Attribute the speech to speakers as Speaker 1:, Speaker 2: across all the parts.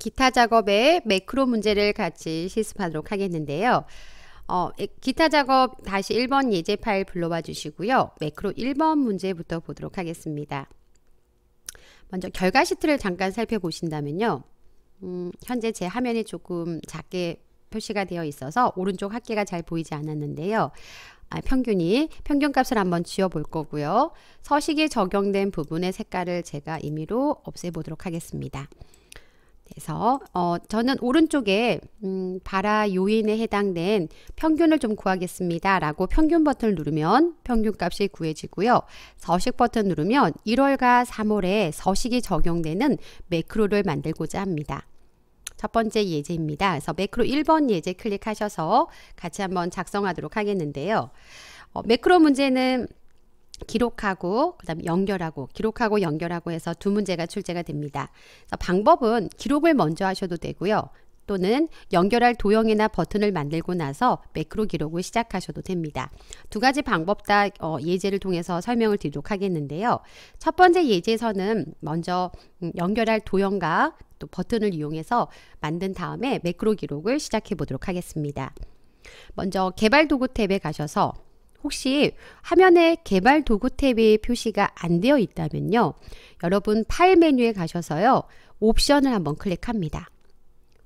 Speaker 1: 기타 작업의 매크로 문제를 같이 실습하도록 하겠는데요. 어, 기타 작업 다시 1번 예제 파일 불러와 주시고요. 매크로 1번 문제부터 보도록 하겠습니다. 먼저 결과 시트를 잠깐 살펴보신다면요. 음, 현재 제 화면이 조금 작게 표시가 되어 있어서 오른쪽 합계가 잘 보이지 않았는데요. 아, 평균이 평균값을 한번 지어볼 거고요. 서식에 적용된 부분의 색깔을 제가 임의로 없애보도록 하겠습니다. 그래서 어, 저는 오른쪽에 음, 발화 요인에 해당된 평균을 좀 구하겠습니다. 라고 평균 버튼을 누르면 평균값이 구해지고요. 서식 버튼 누르면 1월과 3월에 서식이 적용되는 매크로를 만들고자 합니다. 첫 번째 예제입니다. 그래서 매크로 1번 예제 클릭하셔서 같이 한번 작성하도록 하겠는데요. 어, 매크로 문제는 기록하고 그다음 연결하고 기록하고 연결하고 해서 두 문제가 출제가 됩니다. 방법은 기록을 먼저 하셔도 되고요. 또는 연결할 도형이나 버튼을 만들고 나서 매크로 기록을 시작하셔도 됩니다. 두 가지 방법 다 어, 예제를 통해서 설명을 드리도록 하겠는데요. 첫 번째 예제에서는 먼저 음, 연결할 도형과 또 버튼을 이용해서 만든 다음에 매크로 기록을 시작해 보도록 하겠습니다. 먼저 개발 도구 탭에 가셔서 혹시 화면에 개발 도구 탭이 표시가 안 되어 있다면요. 여러분 파일 메뉴에 가셔서요. 옵션을 한번 클릭합니다.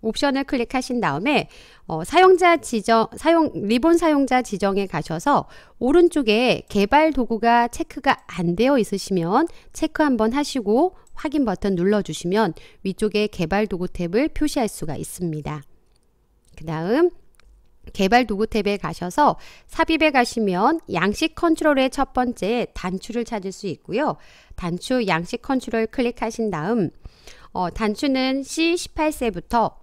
Speaker 1: 옵션을 클릭하신 다음에 어, 사용자 지정, 사용, 리본 사용자 지정에 가셔서 오른쪽에 개발 도구가 체크가 안 되어 있으시면 체크 한번 하시고 확인 버튼 눌러주시면 위쪽에 개발 도구 탭을 표시할 수가 있습니다. 그 다음 개발 도구 탭에 가셔서 삽입에 가시면 양식 컨트롤의 첫 번째 단추를 찾을 수 있고요. 단추 양식 컨트롤 클릭하신 다음 어, 단추는 C18세부터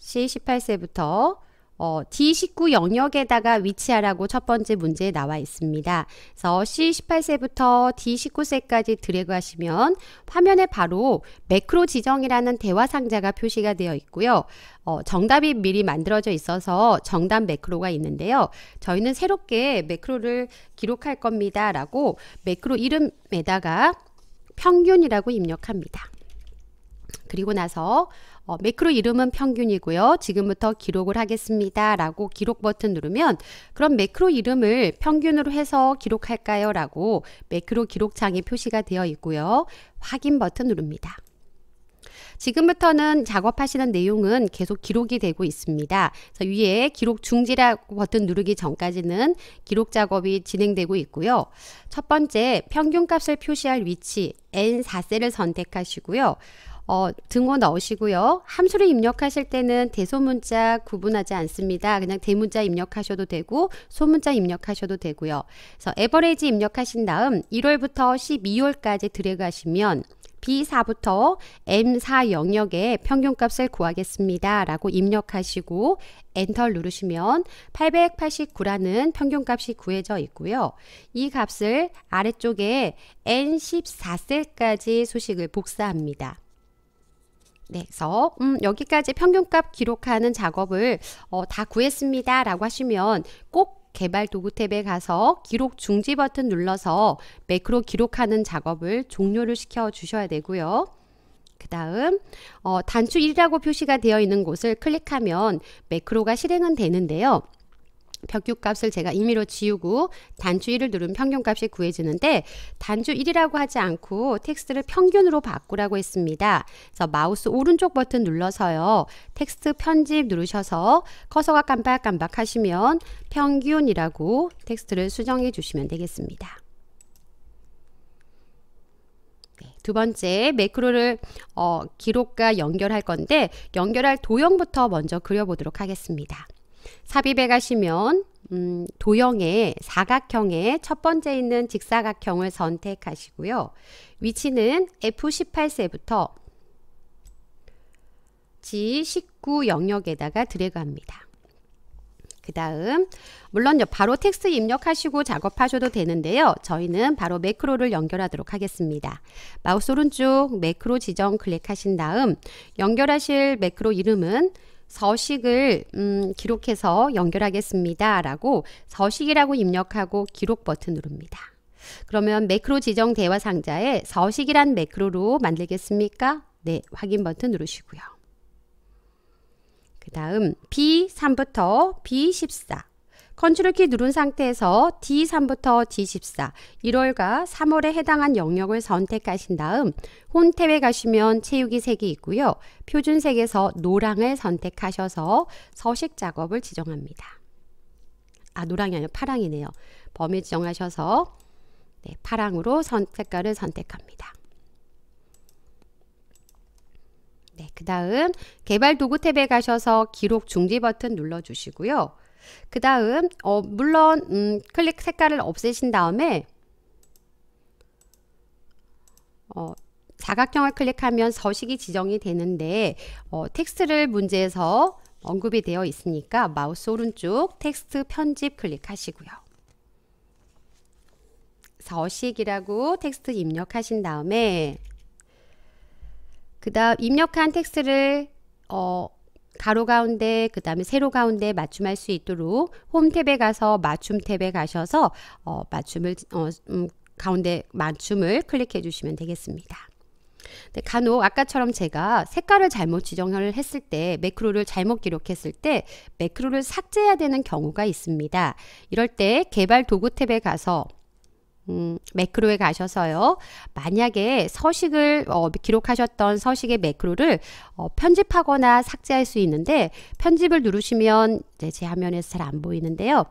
Speaker 1: C18세부터 어, D19 영역에다가 위치하라고 첫 번째 문제에 나와 있습니다. 그래서 C18세부터 D19세까지 드래그 하시면 화면에 바로 매크로 지정이라는 대화 상자가 표시가 되어 있고요. 어, 정답이 미리 만들어져 있어서 정답 매크로가 있는데요. 저희는 새롭게 매크로를 기록할 겁니다. 라고 매크로 이름에다가 평균이라고 입력합니다. 그리고 나서 어, 매크로 이름은 평균이고요. 지금부터 기록을 하겠습니다. 라고 기록 버튼 누르면 그럼 매크로 이름을 평균으로 해서 기록할까요? 라고 매크로 기록창이 표시가 되어 있고요. 확인 버튼 누릅니다. 지금부터는 작업하시는 내용은 계속 기록이 되고 있습니다. 위에 기록 중지라고 버튼 누르기 전까지는 기록 작업이 진행되고 있고요. 첫 번째 평균값을 표시할 위치 N4셀을 선택하시고요. 어, 등호 넣으시고요. 함수를 입력하실 때는 대소문자 구분하지 않습니다. 그냥 대문자 입력하셔도 되고 소문자 입력하셔도 되고요. 그래서 에버레이지 입력하신 다음 1월부터 12월까지 들어가시면 B4부터 M4 영역의 평균값을 구하겠습니다. 라고 입력하시고 엔터 누르시면 889라는 평균값이 구해져 있고요. 이 값을 아래쪽에 N14셀까지 수식을 복사합니다. 그래서 음, 여기까지 평균값 기록하는 작업을 어, 다 구했습니다 라고 하시면 꼭 개발 도구 탭에 가서 기록 중지 버튼 눌러서 매크로 기록하는 작업을 종료를 시켜 주셔야 되고요. 그 다음 어, 단추 1이라고 표시가 되어 있는 곳을 클릭하면 매크로가 실행은 되는데요. 벽규값을 제가 임의로 지우고 단추 1을 누르면 평균값이 구해지는데 단추 1이라고 하지 않고 텍스트를 평균으로 바꾸라고 했습니다. 그래서 마우스 오른쪽 버튼 눌러서요. 텍스트 편집 누르셔서 커서가 깜빡깜빡 하시면 평균이라고 텍스트를 수정해 주시면 되겠습니다. 네, 두 번째 매크로를 어, 기록과 연결할 건데 연결할 도형부터 먼저 그려보도록 하겠습니다. 삽입해 가시면 음, 도형의 사각형의 첫 번째 있는 직사각형을 선택하시고요. 위치는 F18세부터 G19 영역에다가 드래그합니다. 그 다음 물론 바로 텍스트 입력하시고 작업하셔도 되는데요. 저희는 바로 매크로를 연결하도록 하겠습니다. 마우스 오른쪽 매크로 지정 클릭하신 다음 연결하실 매크로 이름은 서식을 음, 기록해서 연결하겠습니다. 라고 서식이라고 입력하고 기록 버튼 누릅니다. 그러면 매크로 지정 대화 상자에 서식이란 매크로로 만들겠습니까? 네, 확인 버튼 누르시고요. 그 다음 B3부터 B14 컨트롤 키 누른 상태에서 D3부터 D14, 1월과 3월에 해당한 영역을 선택하신 다음 홈탭에 가시면 채우기 색이 있고요. 표준색에서 노랑을 선택하셔서 서식 작업을 지정합니다. 아 노랑이 아니라 파랑이네요. 범위 지정하셔서 네, 파랑으로 선, 색깔을 선택합니다. 네, 그 다음 개발 도구 탭에 가셔서 기록 중지 버튼 눌러주시고요. 그 다음 어, 물론 음, 클릭 색깔을 없애신 다음에 어, 사각형을 클릭하면 서식이 지정이 되는데 어, 텍스트를 문제에서 언급이 되어 있으니까 마우스 오른쪽 텍스트 편집 클릭하시고요. 서식이라고 텍스트 입력하신 다음에 그 다음 입력한 텍스트를 어, 가로 가운데 그 다음에 세로 가운데 맞춤할 수 있도록 홈 탭에 가서 맞춤 탭에 가셔서 어, 맞춤을 어, 음, 가운데 맞춤을 클릭해 주시면 되겠습니다. 네, 간혹 아까처럼 제가 색깔을 잘못 지정을 했을 때 매크로를 잘못 기록했을 때 매크로를 삭제해야 되는 경우가 있습니다. 이럴 때 개발 도구 탭에 가서 음, 매크로에 가셔서요. 만약에 서식을 어, 기록하셨던 서식의 매크로를 어, 편집하거나 삭제할 수 있는데 편집을 누르시면 이제 제 화면에서 잘 안 보이는데요.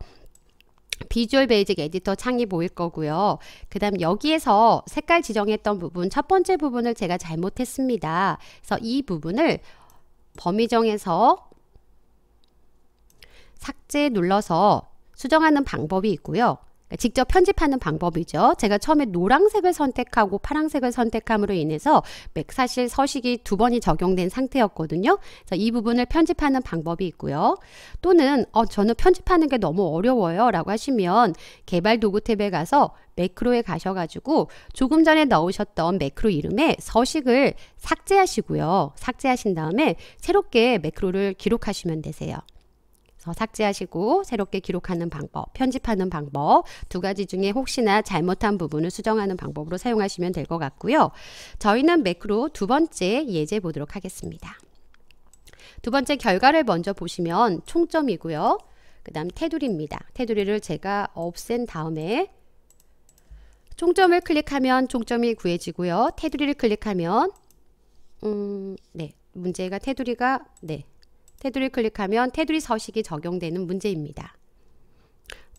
Speaker 1: 비주얼 베이직 에디터 창이 보일 거고요. 그 다음 여기에서 색깔 지정했던 부분 첫 번째 부분을 제가 잘못했습니다. 그래서 이 부분을 범위 정해서 삭제 눌러서 수정하는 방법이 있고요. 그러니까 직접 편집하는 방법이죠. 제가 처음에 노란색을 선택하고 파란색을 선택함으로 인해서 맥사실 서식이 두 번이 적용된 상태였거든요. 자, 이 부분을 편집하는 방법이 있고요. 또는 어, 저는 편집하는 게 너무 어려워요 라고 하시면 개발 도구 탭에 가서 매크로에 가셔가지고 조금 전에 넣으셨던 매크로 이름에 서식을 삭제하시고요. 삭제하신 다음에 새롭게 매크로를 기록하시면 되세요. 삭제하시고 새롭게 기록하는 방법, 편집하는 방법 두 가지 중에 혹시나 잘못한 부분을 수정하는 방법으로 사용하시면 될 것 같고요. 저희는 매크로 두 번째 예제 보도록 하겠습니다. 두 번째 결과를 먼저 보시면 총점이고요. 그 다음 테두리입니다. 테두리를 제가 없앤 다음에 총점을 클릭하면 총점이 구해지고요. 테두리를 클릭하면 음, 네. 문제가 테두리가 네. 테두리 클릭하면 테두리 서식이 적용되는 문제입니다.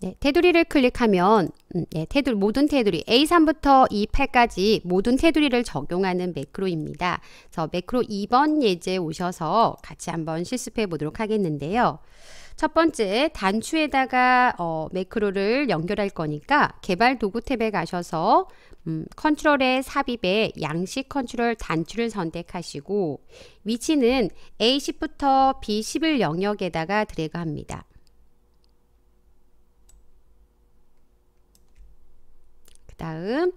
Speaker 1: 네, 테두리를 클릭하면 음, 네, 테두리, 모든 테두리 A3부터 E8까지 모든 테두리를 적용하는 매크로입니다. 그래서 매크로 2번 예제 오셔서 같이 한번 실습해 보도록 하겠는데요. 첫 번째 단추에다가 어, 매크로를 연결할 거니까 개발 도구 탭에 가셔서 음, 컨트롤의 삽입에 양식 컨트롤 단추를 선택하시고 위치는 A10부터 B11 영역에다가 드래그합니다. 그 다음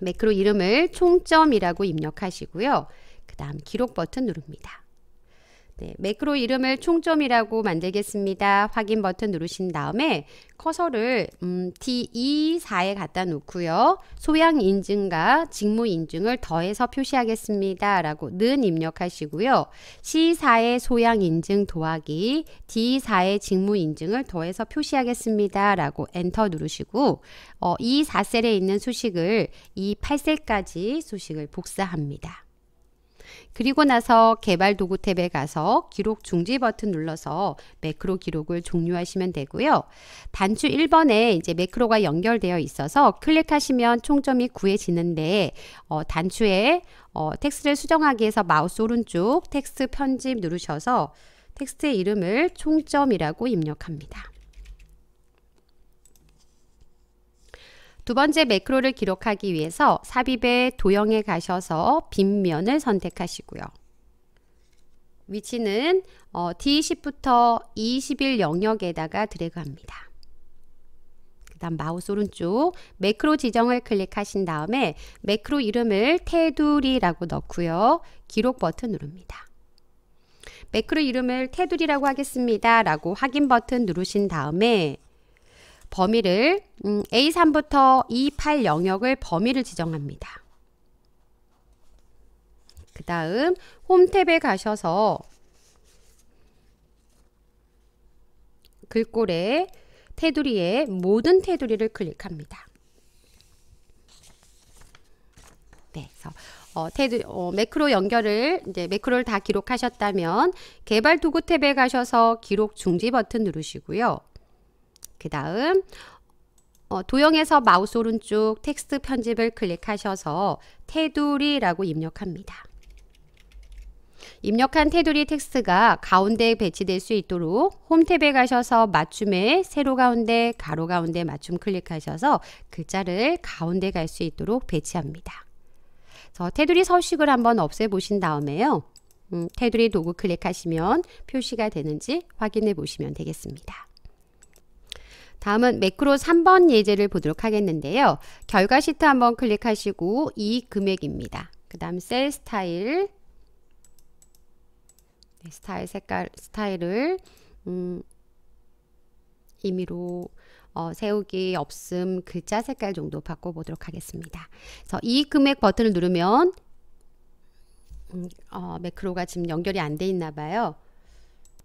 Speaker 1: 매크로 이름을 총점이라고 입력하시고요. 그 다음 기록 버튼 누릅니다. 네, 매크로 이름을 총점이라고 만들겠습니다. 확인 버튼 누르신 다음에 커서를 음, D24에 e 갖다 놓고요. 소양 인증과 직무 인증을 더해서 표시하겠습니다. 라고 는 입력하시고요. C4의 소양 인증 도하기 D4의 직무 인증을 더해서 표시하겠습니다. 라고 엔터 누르시고 어, E4셀에 있는 수식을 E8셀까지 수식을 복사합니다. 그리고 나서 개발 도구 탭에 가서 기록 중지 버튼 눌러서 매크로 기록을 종료하시면 되고요. 단추 1번에 이제 매크로가 연결되어 있어서 클릭하시면 총점이 구해지는데 어, 단추에 어, 텍스트를 수정하기 위해서 마우스 오른쪽 텍스트 편집 누르셔서 텍스트의 이름을 총점이라고 입력합니다. 두 번째 매크로를 기록하기 위해서 삽입의 도형에 가셔서 빗면을 선택하시고요. 위치는 어, D10부터 e 1 영역에다가 드래그합니다. 그 다음 마우스 오른쪽 매크로 지정을 클릭하신 다음에 매크로 이름을 테두리라고 넣고요. 기록 버튼 누릅니다. 매크로 이름을 테두리라고 하겠습니다. 라고 확인 버튼 누르신 다음에 범위를 음, A3부터 E8 영역을 범위를 지정합니다. 그 다음 홈탭에 가셔서 글꼴에 테두리에 모든 테두리를 클릭합니다. 네, 그래서 어, 테두, 어, 매크로 연결을 이제 매크로를 다 기록하셨다면 개발 도구 탭에 가셔서 기록 중지 버튼 누르시고요. 그 다음 어, 도형에서 마우스 오른쪽 텍스트 편집을 클릭하셔서 테두리라고 입력합니다. 입력한 테두리 텍스트가 가운데에 배치될 수 있도록 홈탭에 가셔서 맞춤에 세로 가운데, 가로 가운데 맞춤 클릭하셔서 글자를 가운데 갈 수 있도록 배치합니다. 그래서 테두리 서식을 한번 없애보신 다음에요. 음, 테두리 도구 클릭하시면 표시가 되는지 확인해 보시면 되겠습니다. 다음은 매크로 3번 예제를 보도록 하겠는데요. 결과 시트 한번 클릭하시고 이 금액입니다. 그 다음 셀 스타일 네, 스타일 색깔 스타일을 음, 임의로 어, 세우기 없음 글자 색깔 정도 바꿔보도록 하겠습니다. 그래서 이 금액 버튼을 누르면 음, 어, 매크로가 지금 연결이 안 돼 있나 봐요.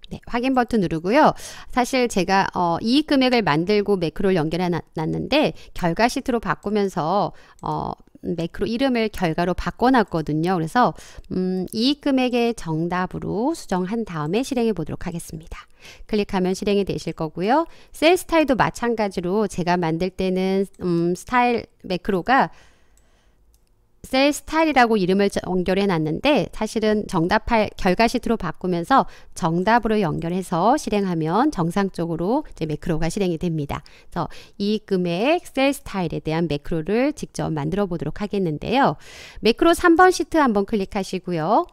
Speaker 1: 네, 확인 버튼 누르고요. 사실 제가 어, 이익 금액을 만들고 매크로를 연결해 놨는데 결과 시트로 바꾸면서 어, 매크로 이름을 결과로 바꿔놨거든요. 그래서 음, 이익 금액의 정답으로 수정한 다음에 실행해 보도록 하겠습니다. 클릭하면 실행이 되실 거고요. 셀 스타일도 마찬가지로 제가 만들 때는 음, 스타일 매크로가 셀 스타일이라고 이름을 연결해 놨는데 사실은 정답할 결과 시트로 바꾸면서 정답으로 연결해서 실행하면 정상적으로 이제 매크로가 실행이 됩니다. 그래서 이 금액 셀 스타일에 대한 매크로를 직접 만들어 보도록 하겠는데요. 매크로 3번 시트 한번 클릭하시고요.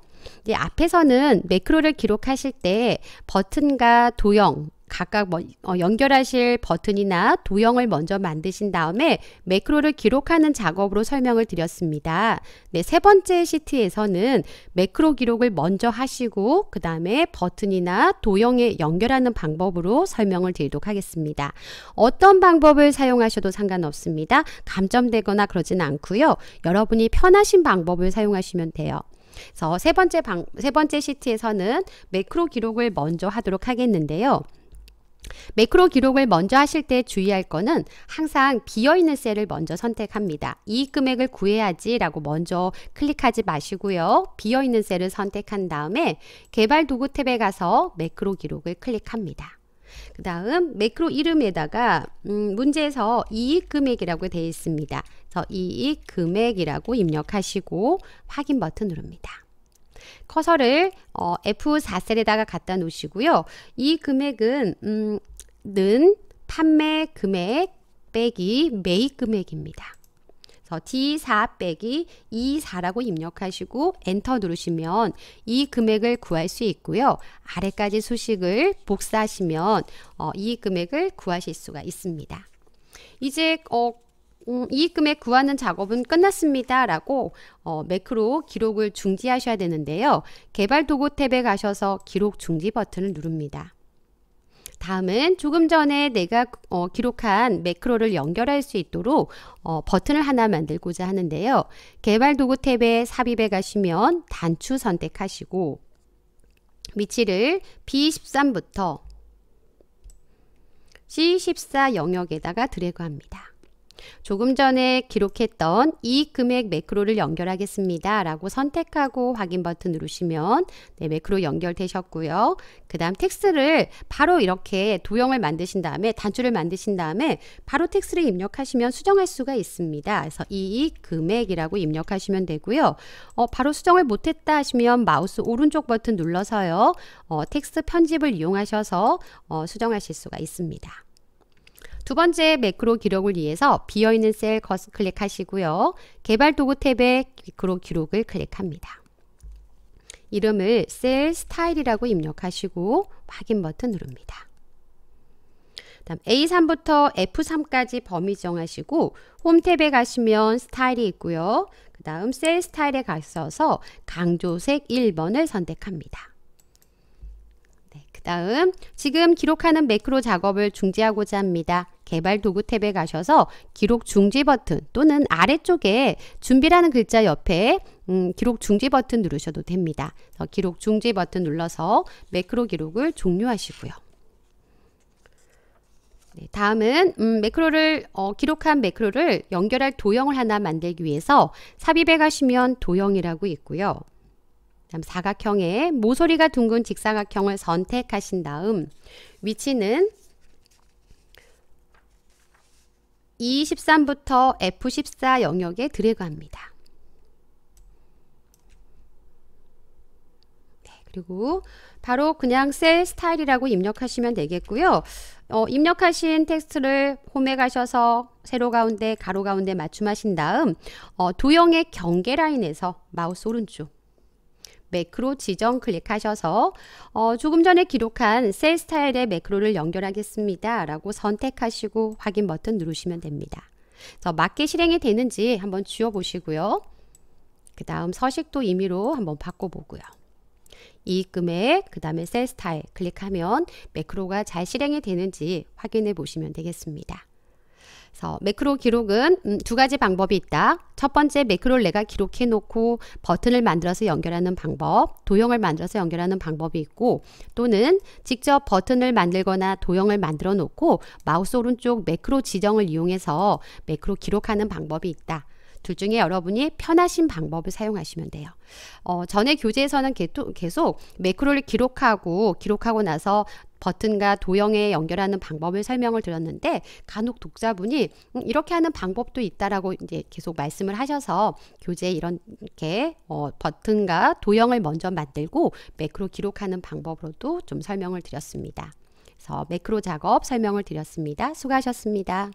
Speaker 1: 이제 앞에서는 매크로를 기록하실 때 버튼과 도형 각각 뭐, 어, 연결하실 버튼이나 도형을 먼저 만드신 다음에 매크로를 기록하는 작업으로 설명을 드렸습니다. 네, 세 번째 시트에서는 매크로 기록을 먼저 하시고 그 다음에 버튼이나 도형에 연결하는 방법으로 설명을 드리도록 하겠습니다. 어떤 방법을 사용하셔도 상관없습니다. 감점되거나 그러진 않고요. 여러분이 편하신 방법을 사용하시면 돼요. 그래서 세 번째 방, 세 번째 시트에서는 매크로 기록을 먼저 하도록 하겠는데요. 매크로 기록을 먼저 하실 때 주의할 거는 항상 비어있는 셀을 먼저 선택합니다. 이익 금액을 구해야지 라고 먼저 클릭하지 마시고요. 비어있는 셀을 선택한 다음에 개발 도구 탭에 가서 매크로 기록을 클릭합니다. 그 다음 매크로 이름에다가 음, 문제에서 이익금액이라고 되어 있습니다. 그래서 이익금액이라고 입력하시고 확인 버튼 누릅니다. 커서를 어, F4셀에다가 갖다 놓으시고요. 이 금액은 음, 는 판매 금액 빼기 매입 금액입니다. 그래서 D4 빼기 24라고 e 입력하시고 엔터 누르시면 이 금액을 구할 수 있고요. 아래까지 수식을 복사하시면 어, 이 금액을 구하실 수가 있습니다. 이제 어, 음, 이익금액 구하는 작업은 끝났습니다. 라고 어, 매크로 기록을 중지하셔야 되는데요. 개발 도구 탭에 가셔서 기록 중지 버튼을 누릅니다. 다음은 조금 전에 내가 어, 기록한 매크로를 연결할 수 있도록 어, 버튼을 하나 만들고자 하는데요. 개발 도구 탭에 삽입에 가시면 단추 선택하시고 위치를 B13부터 C14 영역에다가 드래그합니다. 조금 전에 기록했던 이익금액 매크로를 연결하겠습니다. 라고 선택하고 확인 버튼 누르시면 네, 매크로 연결되셨고요. 그 다음 텍스트를 바로 이렇게 도형을 만드신 다음에 단추를 만드신 다음에 바로 텍스트를 입력하시면 수정할 수가 있습니다. 그래서 이익금액이라고 입력하시면 되고요. 어, 바로 수정을 못했다 하시면 마우스 오른쪽 버튼 눌러서요. 어, 텍스트 편집을 이용하셔서 어, 수정하실 수가 있습니다. 두 번째 매크로 기록을 위해서 비어있는 셀 클릭하시고요. 개발 도구 탭에 매크로 기록을 클릭합니다. 이름을 셀 스타일이라고 입력하시고 확인 버튼 누릅니다. 다음 A3부터 F3까지 범위 정하시고 홈 탭에 가시면 스타일이 있고요. 그 다음 셀 스타일에 가셔서 강조색 1번을 선택합니다. 그 다음 지금 기록하는 매크로 작업을 중지하고자 합니다. 개발 도구 탭에 가셔서 기록 중지 버튼 또는 아래쪽에 준비라는 글자 옆에 음, 기록 중지 버튼 누르셔도 됩니다. 기록 중지 버튼 눌러서 매크로 기록을 종료하시고요. 네, 다음은 음, 매크로를 어, 기록한 매크로를 연결할 도형을 하나 만들기 위해서 삽입에 가시면 도형이라고 있고요. 다음 사각형에 모서리가 둥근 직사각형을 선택하신 다음 위치는 E13부터 F14 영역에 드래그합니다. 네, 그리고 바로 그냥 셀 스타일이라고 입력하시면 되겠고요. 어, 입력하신 텍스트를 홈에 가셔서 세로 가운데 가로 가운데 맞춤하신 다음 어, 도형의 경계 라인에서 마우스 오른쪽 매크로 지정 클릭하셔서 어, 조금 전에 기록한 셀 스타일의 매크로를 연결하겠습니다. 라고 선택하시고 확인 버튼 누르시면 됩니다. 자, 맞게 실행이 되는지 한번 쥐어 보시고요. 그 다음 서식도 임의로 한번 바꿔보고요. 이금액그 다음에 셀 스타일 클릭하면 매크로가 잘 실행이 되는지 확인해 보시면 되겠습니다. 그래서 매크로 기록은 음, 두 가지 방법이 있다. 첫 번째 매크로를 내가 기록해 놓고 버튼을 만들어서 연결하는 방법, 도형을 만들어서 연결하는 방법이 있고 또는 직접 버튼을 만들거나 도형을 만들어 놓고 마우스 오른쪽 매크로 지정을 이용해서 매크로 기록하는 방법이 있다. 둘 중에 여러분이 편하신 방법을 사용하시면 돼요. 어, 전에 교재에서는 계속 매크로를 기록하고 기록하고 나서 버튼과 도형에 연결하는 방법을 설명을 드렸는데 간혹 독자분이 음, 이렇게 하는 방법도 있다라고 이제 계속 말씀을 하셔서 교재에 이렇게 어, 버튼과 도형을 먼저 만들고 매크로 기록하는 방법으로도 좀 설명을 드렸습니다. 그래서 매크로 작업 설명을 드렸습니다. 수고하셨습니다.